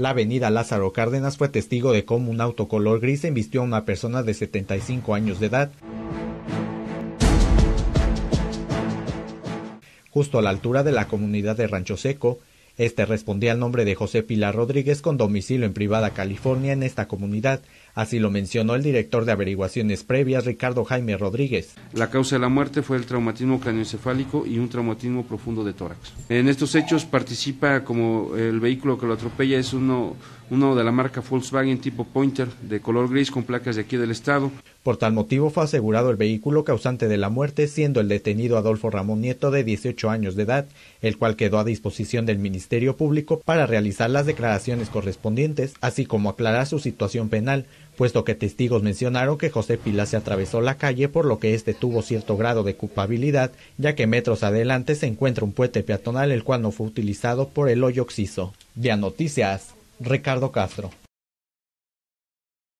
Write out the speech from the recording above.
La avenida Lázaro Cárdenas fue testigo de cómo un auto color gris embistió a una persona de 75 años de edad. Justo a la altura de la comunidad de Rancho Seco, este respondía al nombre de José Pilar Rodríguez con domicilio en Privada, California, en esta comunidad. Así lo mencionó el director de averiguaciones previas, Ricardo Jaime Rodríguez. La causa de la muerte fue el traumatismo craneoencefálico y un traumatismo profundo de tórax. En estos hechos participa como el vehículo que lo atropella es uno, uno de la marca Volkswagen tipo Pointer de color gris con placas de aquí del estado. Por tal motivo fue asegurado el vehículo causante de la muerte, siendo el detenido Adolfo Ramón Nieto de 18 años de edad, el cual quedó a disposición del Ministerio Ministerio Público para realizar las declaraciones correspondientes, así como aclarar su situación penal, puesto que testigos mencionaron que José Pilas se atravesó la calle por lo que éste tuvo cierto grado de culpabilidad, ya que metros adelante se encuentra un puente peatonal el cual no fue utilizado por el hoyo oxiso. Ya Noticias, Ricardo Castro.